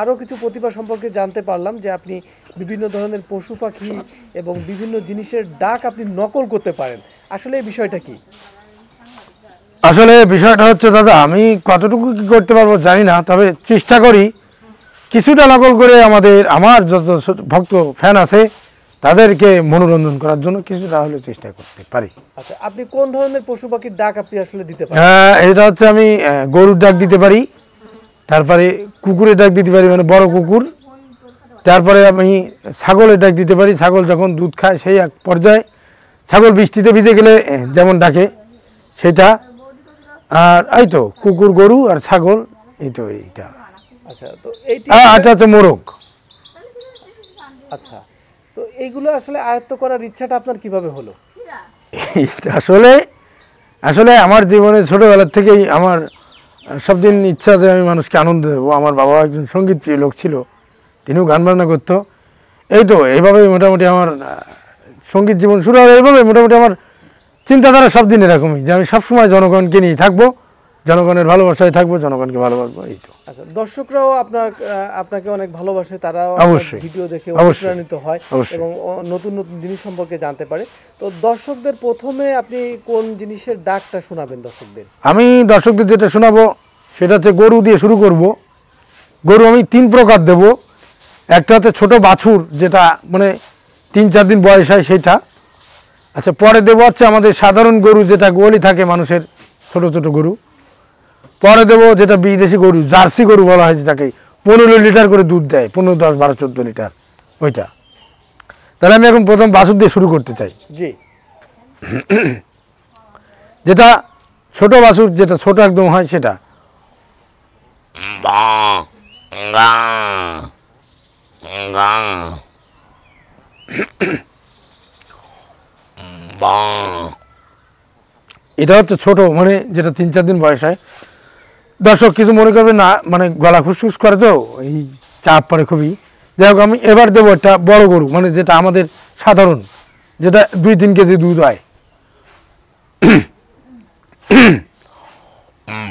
আরও কিছু প্রতিভা সম্পর্কে জানতে পারলাম যে আপনি বিভিন্ন ধরনের পশু পাখি এবং বিভিন্ন জিনিসের ডাক আপনি নকল করতে পারেন আসলে এই বিষয়টা কি আসলে বিষয়টা হচ্ছে দাদা আমি কতটুকু কি করতে পারবো জানি না তবে চেষ্টা করি কিছুটা নকল করে আমাদের আমার যত ভক্ত ফ্যান আছে তাদেরকে মনোরঞ্জন করার জন্য কিছুটা হলে চেষ্টা করতে পারি আচ্ছা আপনি কোন ধরনের পশু পাখির ডাক আপনি আসলে দিতে পারেন হ্যাঁ এটা হচ্ছে আমি গরুর ডাক দিতে পারি তারপরে কুকুরে ডাক দিতে পারি মানে বড় কুকুর তারপরে আমি ছাগলে ডাক দিতে পারি ছাগল যখন দুধ খায় সেই এক পর্যায়ে ছাগল বৃষ্টিতে ভিজে গেলে যেমন ডাকে সেটা আর এই তো কুকুর গরু আর ছাগল এই তো এইটা আচ্ছা তো এটা হচ্ছে মোরগ আচ্ছা তো এইগুলো আসলে আয়ত্ত করার ইচ্ছাটা আপনার কিভাবে হলো আসলে আসলে আমার জীবনে ছোটোবেলার থেকেই আমার সব দিন ইচ্ছা যে আমি মানুষকে আনন্দ দেবো আমার বাবা একজন সঙ্গীত প্রিয় লোক ছিল তিনিও গান বাজনা করতো এই তো এইভাবেই মোটামুটি আমার সঙ্গীত জীবন শুরু হয় এইভাবে মোটামুটি আমার চিন্তাধারা সব দিন এরকমই যে আমি সবসময় জনগণকে নিয়ে থাকবো জনগণের ভালোবাসায় থাকবো জনগণকে ভালোবাসবো এই তো আচ্ছা দর্শকরাও আপনার আপনাকে অনেক ভালোবাসে তারাও অবশ্যই ভিডিও দেখে অনুপ্রাণিত হয় এবং নতুন নতুন জিনিস সম্পর্কে জানতে পারে তো দর্শকদের প্রথমে আপনি কোন জিনিসের ডাকটা শোনাবেন দর্শকদের আমি দর্শকদের যেটা শোনাবো সেটা হচ্ছে গরু দিয়ে শুরু করব গরু আমি তিন প্রকার দেব একটা হচ্ছে ছোট বাছুর যেটা মানে তিন চার দিন বয়স হয় সেটা আচ্ছা পরে দেবো হচ্ছে আমাদের সাধারণ গরু যেটা গোয়ালি থাকে মানুষের ছোট ছোট গরু পরে দেবো যেটা বিদেশি গরু জার্সি গরু বলা হয় যেটাকে পনেরো লিটার করে দুধ দেয় পনেরো দশ বারো চোদ্দো লিটার ওইটা তাহলে আমি এখন প্রথম বাছুর দিয়ে শুরু করতে চাই জি যেটা ছোট বাছুর যেটা ছোট একদম হয় সেটা এটা হচ্ছে ছোট মানে যেটা তিন চার দিন বয়স হয় দর্শক কিছু মনে করবে না মানে গলা খুসখুস করে তো এই চাপ পরে খুবই যাই হোক আমি এবার দেবো একটা বড় গরু মানে যেটা আমাদের সাধারণ যেটা দুই তিন কেজি দুধ হয়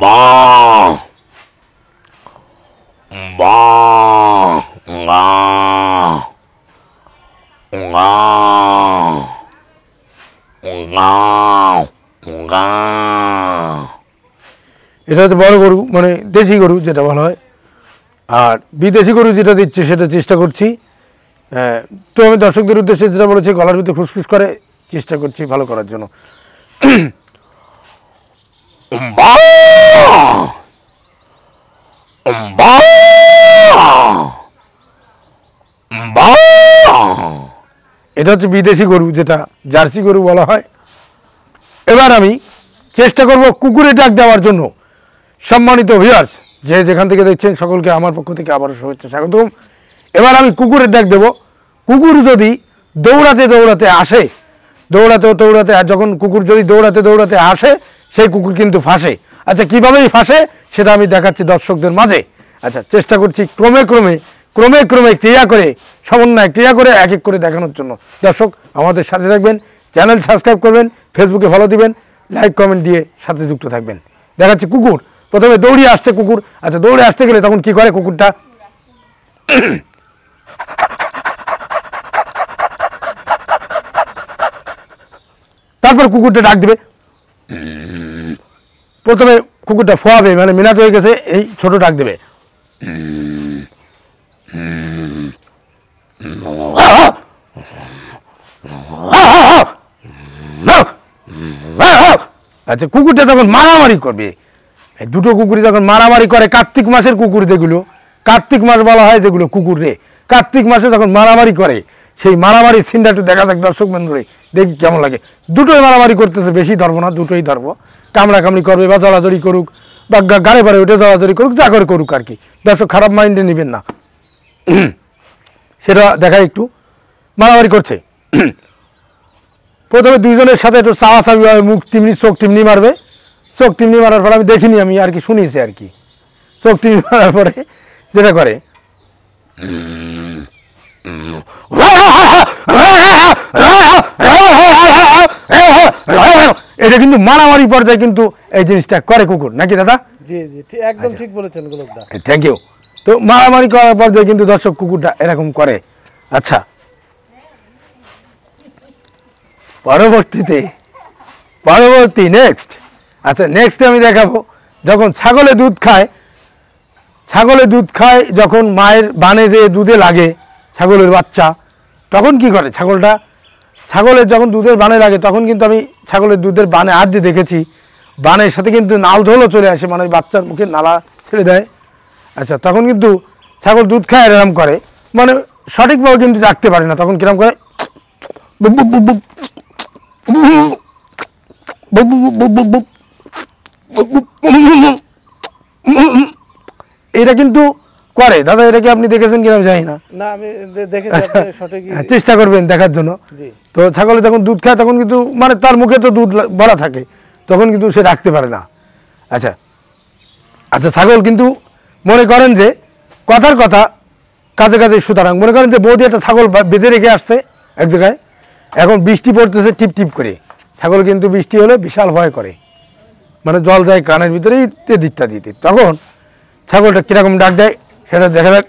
বা এটা হচ্ছে বড় গরু মানে দেশি গরু যেটা ভালো হয় আর বিদেশি গরু যেটা দিচ্ছে সেটা চেষ্টা করছি হ্যাঁ, তো আমি দর্শকদের উদ্দেশ্যে যেটা বলেছি গলার ভিতরে খুসখুস করে চেষ্টা করছি ভালো করার জন্য এটা হচ্ছে বিদেশি গরু যেটা জার্সি গরু বলা হয় এবার আমি চেষ্টা করব কুকুরের ডাক দেওয়ার জন্য সম্মানিত ভিউয়ার্স যে যেখান থেকে দেখছেন সকলকে আমার পক্ষ থেকে আবারও শুভেচ্ছা স্বাগতম এবার আমি কুকুরের ডাক দেব কুকুর যদি দৌড়াতে দৌড়াতে আসে দৌড়াতে দৌড়াতে আর যখন কুকুর যদি দৌড়াতে দৌড়াতে আসে সেই কুকুর কিন্তু ফাঁসে আচ্ছা কীভাবেই ফাঁসে সেটা আমি দেখাচ্ছি দর্শকদের মাঝে আচ্ছা চেষ্টা করছি ক্রমে ক্রমে ক্রমে ক্রমে ক্রিয়া করে সমন্বয় ক্রিয়া করে এক এক করে দেখানোর জন্য দর্শক আমাদের সাথে থাকবেন চ্যানেল সাবস্ক্রাইব করবেন ফেসবুকে ফলো দিবেন লাইক কমেন্ট দিয়ে সাথে যুক্ত থাকবেন দেখাচ্ছি কুকুর প্রথমে দৌড়ি আসছে কুকুর আচ্ছা দৌড়ে আসতে গেলে তখন কি করে কুকুরটা তারপর কুকুরটা ডাক দেবে প্রথমে কুকুরটা ফোয়াবে মানে মিনাত হয়ে গেছে এই ছোট ডাক দেবে আচ্ছা কুকুরটা তখন মারামারি করবে দুটো কুকুরি যখন মারামারি করে কার্তিক মাসের কুকুর যেগুলো কার্তিক মাস বলা হয় যেগুলো কুকুর রে কার্তিক মাসে যখন মারামারি করে সেই মারামারি সিনটা একটু দেখা যাক দর্শক বন্ধুরে দেখি কেমন লাগে দুটোই মারামারি করতেছে বেশি ধরবো না দুটোই ধরবো কামড়াকামড়ি করবে বা জড়াজড়ি করুক বা গাড়ে বাড়ে উঠে জড়াজড়ি করুক যা করে করুক আর কি দর্শক খারাপ মাইন্ডে নেবেন না সেটা দেখা একটু মারামারি করছে প্রথমে দুইজনের সাথে একটু চাওয়া চাবি মুখ তেমনি চোখ তেমনি মারবে চোখ টিমনি মারার পর আমি দেখিনি আমি আর কি শুনিয়েছি আর কি চোখ টিমনি মারার পরে যেটা করে এটা কিন্তু মারামারি পর্যায়ে কিন্তু এই জিনিসটা করে কুকুর নাকি দাদা একদম আচ্ছা। ঠিক বলেছেন থ্যাংক ইউ তো মারামারি করার পর্যায়ে কিন্তু দর্শক কুকুরটা এরকম করে আচ্ছা পরবর্তীতে পরবর্তী নেক্সট আচ্ছা নেক্সট আমি দেখাবো যখন ছাগলে দুধ খায় ছাগলে দুধ খায় যখন মায়ের বানে যে দুধে লাগে ছাগলের বাচ্চা তখন কি করে ছাগলটা ছাগলের যখন দুধের বানে লাগে তখন কিন্তু আমি ছাগলের দুধের বানে আর যে দেখেছি বানের সাথে কিন্তু নাল ঢোলও চলে আসে মানে বাচ্চার মুখে নালা ছেড়ে দেয় আচ্ছা তখন কিন্তু ছাগল দুধ খায় এরম করে মানে সঠিকভাবে কিন্তু রাখতে পারে না তখন কিরম করে বুক বুক বুক বুক বুক বুক বুক বুক বুক এটা কিন্তু করে দাদা এটাকে আপনি দেখেছেন কিনা আমি জানি না না আমি চেষ্টা করবেন দেখার জন্য তো ছাগলে যখন দুধ খায় তখন কিন্তু মানে তার মুখে তো দুধ ভরা থাকে তখন কিন্তু সে রাখতে পারে না আচ্ছা আচ্ছা ছাগল কিন্তু মনে করেন যে কথার কথা কাজে কাজে সুতরাং মনে করেন যে বৌদি একটা ছাগল বেঁধে রেখে আসছে এক জায়গায় এখন বৃষ্টি পড়তেছে টিপ টিপ করে ছাগল কিন্তু বৃষ্টি হলে বিশাল ভয় করে মানে জল দেয় কানের ভিতরে ইত্যাদি ইত্যাদি ইত্যাদি তখন ছাগলটা কীরকম ডাক দেয় সেটা দেখা যাক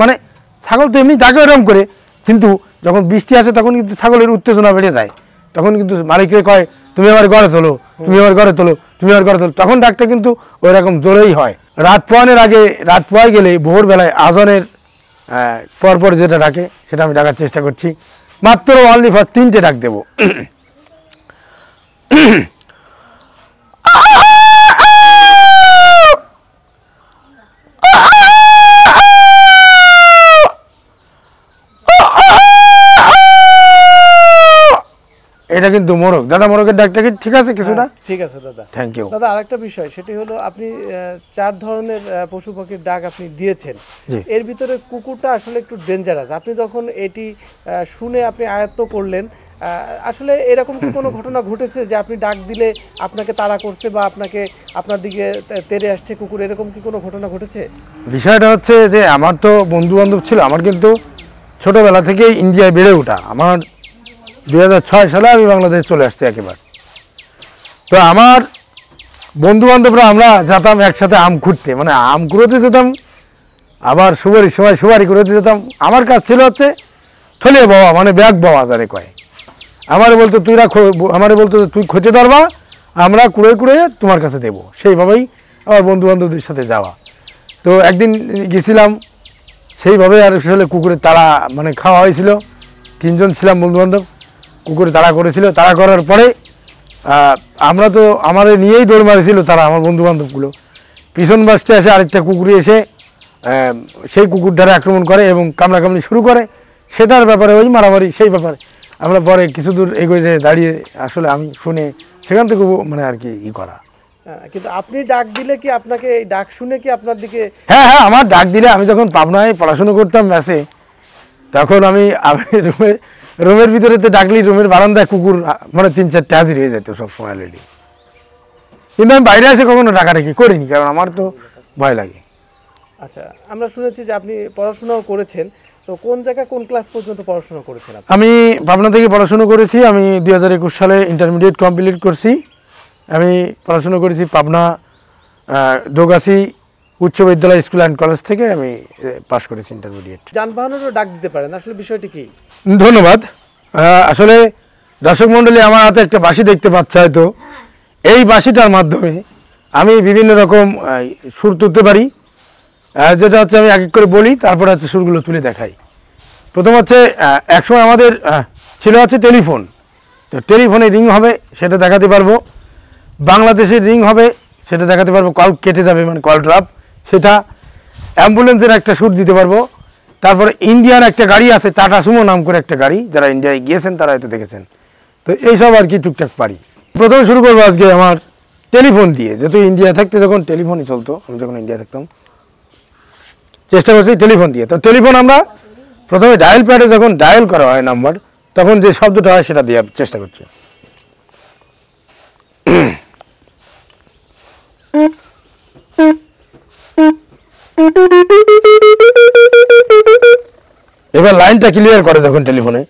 মানে ছাগল তো এমনি ডাকে ওরকম করে কিন্তু যখন বৃষ্টি আসে তখন কিন্তু ছাগলের উত্তেজনা বেড়ে যায় তখন কিন্তু মালিককে কয় তুমি আমার ঘরে তোলো তুমি আমার ঘরে তোলো তুমি আমার ঘরে তোলো তখন ডাকটা কিন্তু ওইরকম জোরেই হয় রাত পোয়ানের আগে রাত পোয়ায় গেলে ভোরবেলায় আজনের পরপর যেটা ডাকে সেটা আমি ডাকার চেষ্টা করছি মাত্র অনলি ফর তিনটে ডাক দেবো এটা কিন্তু মোরগ দাদা মোরগের ডাকটা কি ঠিক আছে কিছুটা হ্যাঁ, ঠিক আছে দাদা থ্যাংক ইউ দাদা আরেকটা বিষয় সেটি হলো আপনি চার ধরনের পশু পাখির ডাক আপনি দিয়েছেন এর ভিতরে কুকুরটা আসলে একটু ডেঞ্জারাস আপনি যখন এটি শুনে আপনি আয়ত্ত করলেন আসলে এরকম কি কোনো ঘটনা ঘটেছে যে আপনি ডাক দিলে আপনাকে তাড়া করছে বা আপনাকে আপনার দিকে তেরে আসছে কুকুর এরকম কি কোনো ঘটনা ঘটেছে বিষয়টা হচ্ছে যে আমার তো বন্ধু বান্ধব ছিল আমার কিন্তু ছোটবেলা থেকে ইন্ডিয়ায় বেড়ে ওঠা আমার দুই সালে আমি বাংলাদেশ চলে আসছি একেবারে তো আমার বন্ধুবান্ধবরা আমরা যেতাম একসাথে আম খুঁড়তে মানে আম কুড়োতে যেতাম আবার সুবারি সবাই সুবারি কুড়োতে যেতাম আমার কাজ ছিল হচ্ছে থলে বাবা মানে ব্যাগ বাবা তারে কয় আমারে বলতো তুইরা আমারে বলতো তুই খুঁজে ধরবা আমরা কুড়ে কুড়ে তোমার কাছে দেবো সেইভাবেই আমার বন্ধুবান্ধবদের সাথে যাওয়া তো একদিন গেছিলাম সেইভাবে আর আসলে কুকুরের তারা মানে খাওয়া হয়েছিল তিনজন ছিলাম বন্ধুবান্ধব কুকুরে তাড়া করেছিল তাড়া করার পরে আমরা তো আমাদের নিয়েই দৌড় মারেছিল তারা আমার বন্ধুবান্ধবগুলো পিছন বাসতে এসে আরেকটা কুকুরে এসে সেই কুকুর ধারে আক্রমণ করে এবং কামড়াকামড়ি শুরু করে সেটার ব্যাপারে ওই মারামারি সেই ব্যাপারে আমরা পরে কিছু দূর এগোয় দাঁড়িয়ে আসলে আমি শুনে সেখান থেকে মানে আর কি ই করা কিন্তু আপনি ডাক দিলে কি আপনাকে এই ডাক শুনে কি আপনার দিকে হ্যাঁ হ্যাঁ আমার ডাক দিলে আমি যখন পাবনায় পড়াশুনো করতাম ম্যাসে তখন আমি আমি রুমে রুমের ভিতরে তো ডাকলি রুমের বারান্দায় কুকুর মানে তিন চারটে হাজির হয়ে যেত সব সময় অলরেডি কিন্তু আমি বাইরে এসে কখনো ডাকাডাকি করিনি কারণ আমার তো ভয় লাগে আচ্ছা আমরা শুনেছি যে আপনি পড়াশোনাও করেছেন তো কোন জায়গায় কোন ক্লাস পর্যন্ত পড়াশোনা করেছেন আমি পাবনা থেকে পড়াশোনা করেছি আমি দুই হাজার একুশ সালে ইন্টারমিডিয়েট কমপ্লিট করছি আমি পড়াশোনা করেছি পাবনা ডোগাসি উচ্চ বিদ্যালয় স্কুল অ্যান্ড কলেজ থেকে আমি পাশ করেছি ইন্টারমিডিয়েট যানবাহনেরও ডাক দিতে পারেন আসলে বিষয়টি কি ধন্যবাদ আসলে দর্শক মণ্ডলী আমার হাতে একটা বাসি দেখতে পাচ্ছে হয়তো এই বাসিটার মাধ্যমে আমি বিভিন্ন রকম সুর তুলতে পারি যেটা হচ্ছে আমি এক এক করে বলি তারপরে হচ্ছে সুরগুলো তুলে দেখাই প্রথম হচ্ছে একসময় আমাদের ছিল হচ্ছে টেলিফোন তো টেলিফোনে রিং হবে সেটা দেখাতে পারবো বাংলাদেশে রিং হবে সেটা দেখাতে পারবো কল কেটে যাবে মানে কল ড্রাফট সেটা অ্যাম্বুলেন্সের একটা সুট দিতে পারবো তারপরে ইন্ডিয়ার একটা গাড়ি আছে টাটা সুমো নাম করে একটা গাড়ি যারা ইন্ডিয়ায় গিয়েছেন তারা হয়তো দেখেছেন তো এইসব আর কি টুকটাক পারি প্রথমে শুরু করবো আজকে আমার টেলিফোন দিয়ে যেহেতু ইন্ডিয়া থাকতে যখন টেলিফোনই চলতো আমি যখন ইন্ডিয়া থাকতাম চেষ্টা করছি টেলিফোন দিয়ে তো টেলিফোন আমরা প্রথমে ডায়াল প্যাডে যখন ডায়াল করা হয় নাম্বার তখন যে শব্দটা হয় সেটা দেওয়ার চেষ্টা করছি এবার লাইনটা ক্লিয়ার করে দেখুন টেলিফোনে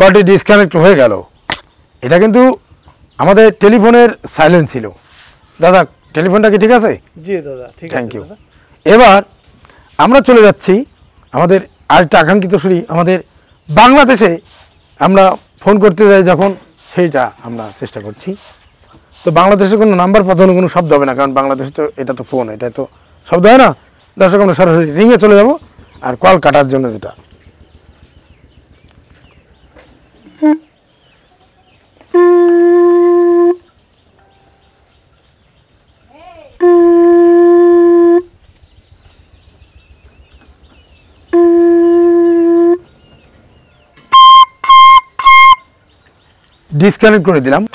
কলটি ডিসকানেক্ট হয়ে গেল এটা কিন্তু আমাদের টেলিফোনের সাইলেন্স ছিল দাদা টেলিফোনটা কি ঠিক আছে জি দাদা ঠিক থ্যাংক ইউ এবার আমরা চলে যাচ্ছি আমাদের আরেকটা আকাঙ্ক্ষিত সুরি আমাদের বাংলাদেশে আমরা ফোন করতে যাই যখন সেইটা আমরা চেষ্টা করছি তো বাংলাদেশে কোনো নাম্বার প্রধান কোনো শব্দ হবে না কারণ বাংলাদেশে তো এটা তো ফোন এটা তো শব্দ হয় না দর্শক আমরা সরাসরি রিঙে চলে যাব আর কল কাটার জন্য যেটা ডিসকানেক্ট করে দিলাম